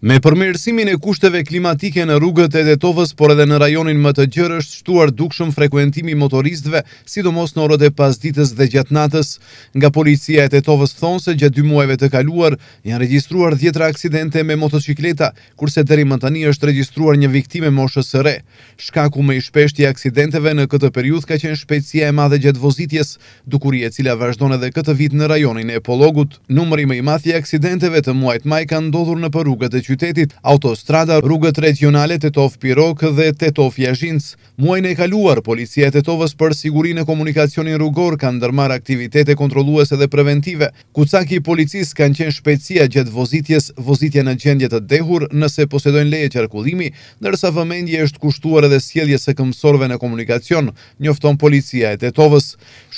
Me përmirësimin e kushteve klimatike në rrugët e detovës, por edhe në rajonin më të gjërë është shtuar dukshëm frekuentimi motoristëve, sidomos në orët e pasdites dhe gjatnatës. Nga policia e detovës thonë se gjatë dy muajve të kaluar, janë regjistruar djetra aksidente me motocikleta, kurse deri më tani është regjistruar një viktime moshës sëre. Shkaku me i shpeshti aksidenteve në këtë periud ka qenë shpecia e madhe gjatë vozitjes, dukuri e cila vazhdojnë edhe këtë vit në rajonin e pologut. Numëri me i mathi aksidenteve të muajt maj kanë ndodhur në rrugët e q qytetit, autostrada, rrugët regionale të Pirok dhe të tof Jashins. e kaluar, policia të tovës për sigurin e komunikacionin rrugor kanë ndërmar aktivitete kontroluese dhe preventive. Kucaki policis kanë qenë shpecia gjithë vozitjes, vozitja në gjendje të dehur nëse posedojnë leje qarkullimi, nërsa vëmendje është kushtuar edhe sjelje se këmsorve në komunikacion, njofton policia e të tovës.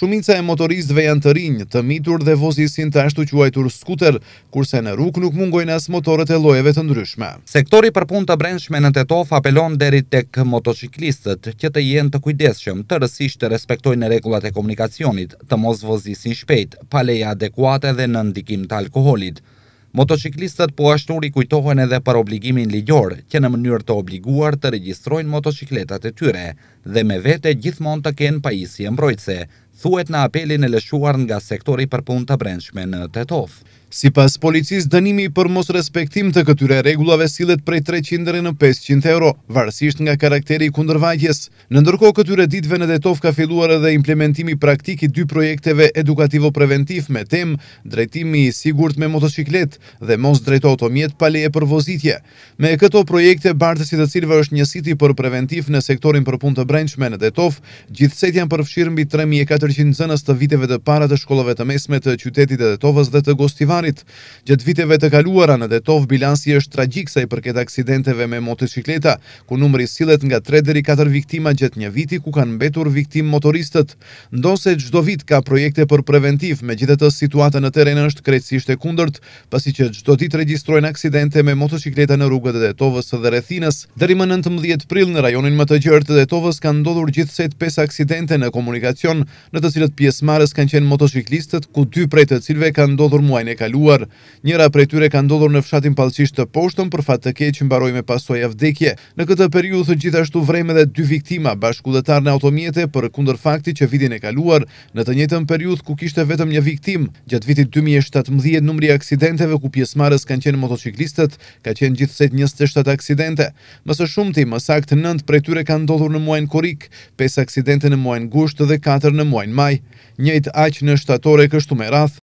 Shumica e motoristëve janë të rinj, të mitur dhe vozisin të ashtu quajtur skuter, kurse në rrug nuk mungojnë as motorët e lojeve të ndryshme. Sektori për pun të brendshme në Tetov apelon deri tek motociklistët që të jenë të kujdesshëm, të rësisht të respektojnë rregullat e komunikacionit, të mos vozisin shpejt, pa leje adekuate dhe në ndikim të alkoolit. Motociklistët po ashtu rikujtohen edhe për obligimin ligjor që në mënyrë të obliguar të regjistrojnë motocikletat e tyre dhe me vete gjithmonë të kenë pajisje mbrojtëse, thuet në apelin e lëshuar nga sektori për pun të brendshme në Tetov. Si pas policis, dënimi për mos respektim të këtyre regullave silet prej 300 dërë në 500 euro, varsisht nga karakteri kundërvajjes. Në ndërko këtyre ditve në detov ka filluar edhe implementimi praktiki dy projekteve edukativo-preventiv me tem, drejtimi i sigurt me motoshiklet dhe mos drejto automjet pale e për vozitje. Me këto projekte, bartësit të cilve është një siti për preventiv në sektorin për pun të brendshme në detov, gjithset janë përfshirën bi 3400 zënës të viteve të para të shkollove të mesme të qytetit e detovës dhe të gostivar Kosmanit. viteve të kaluara në Detov bilansi është tragjik sa i përket aksidenteve me motocikleta, ku numri sillet nga 3 deri 4 viktima gjatë një viti ku kanë mbetur viktimë motoristët. se çdo vit ka projekte për preventiv, megjithatë situata në terren është krejtësisht e kundërt, pasi që çdo ditë registrojnë aksidente me motocikleta në rrugët e Detovës së Rrethinës. Deri më 19 prill në rajonin më të gjerë të Detovës kanë ndodhur gjithsej 5 aksidente në komunikacion, në të cilët pjesëmarrës kanë qenë motocyklistët, ku dy prej të cilëve kanë ndodhur muajin e kaluar kaluar. Njëra prej tyre ka ndodhur në fshatin pallëqish të poshtëm për fat të keq që mbaroi me pasojë vdekje. Në këtë periudhë gjithashtu vrejmë edhe dy viktima bashkëudhëtar në automjete për kundër fakti që vitin e kaluar në të njëjtën periudhë ku kishte vetëm një viktim. Gjatë vitit 2017 numri i aksidenteve ku pjesëmarrës kanë qenë motociklistët ka qenë gjithsej 27 aksidente. Më së shumti, më saktë 9 prej tyre kanë ndodhur në muajin korrik, 5 aksidente në muajin gusht dhe katër në muajin maj. Njëjtë aq në shtatore kështu me radhë,